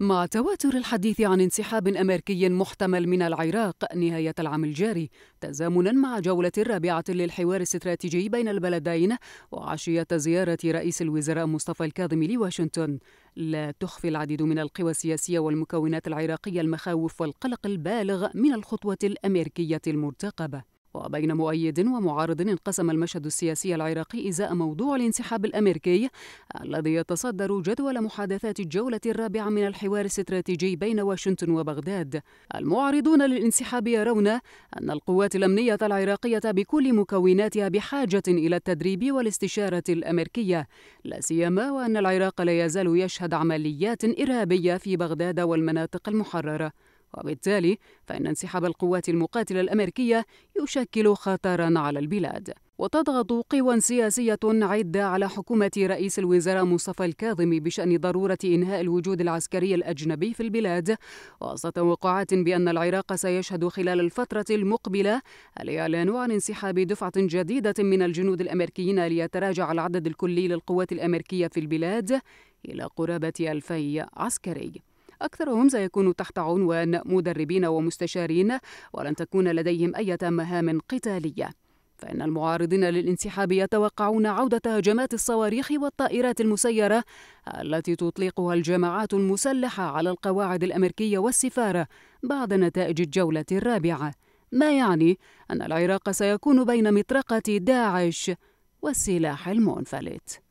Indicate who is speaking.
Speaker 1: مع تواتر الحديث عن انسحاب امريكي محتمل من العراق نهايه العام الجاري تزامنا مع جوله رابعه للحوار الاستراتيجي بين البلدين وعشيه زياره رئيس الوزراء مصطفى الكاظمي لواشنطن لا تخفي العديد من القوى السياسيه والمكونات العراقيه المخاوف والقلق البالغ من الخطوه الامريكيه المرتقبه وبين مؤيد ومعارض انقسم المشهد السياسي العراقي إزاء موضوع الانسحاب الأمريكي الذي يتصدر جدول محادثات الجولة الرابعة من الحوار الاستراتيجي بين واشنطن وبغداد المعارضون للانسحاب يرون أن القوات الأمنية العراقية بكل مكوناتها بحاجة إلى التدريب والاستشارة الأمريكية لا سيما وأن العراق لا يزال يشهد عمليات إرهابية في بغداد والمناطق المحررة وبالتالي فإن انسحاب القوات المقاتلة الأمريكية يشكل خطراً على البلاد وتضغط قوى سياسية عدة على حكومة رئيس الوزراء مصطفى الكاظم بشأن ضرورة إنهاء الوجود العسكري الأجنبي في البلاد وسط توقعات بأن العراق سيشهد خلال الفترة المقبلة الإعلان عن انسحاب دفعة جديدة من الجنود الأمريكيين ليتراجع العدد الكلي للقوات الأمريكية في البلاد إلى قرابة 2000 عسكري أكثرهم سيكون تحت عنوان مدربين ومستشارين ولن تكون لديهم أي مهام قتالية فإن المعارضين للانسحاب يتوقعون عودة هجمات الصواريخ والطائرات المسيرة التي تطلقها الجماعات المسلحة على القواعد الأمريكية والسفارة بعد نتائج الجولة الرابعة ما يعني أن العراق سيكون بين مطرقة داعش والسلاح المنفلت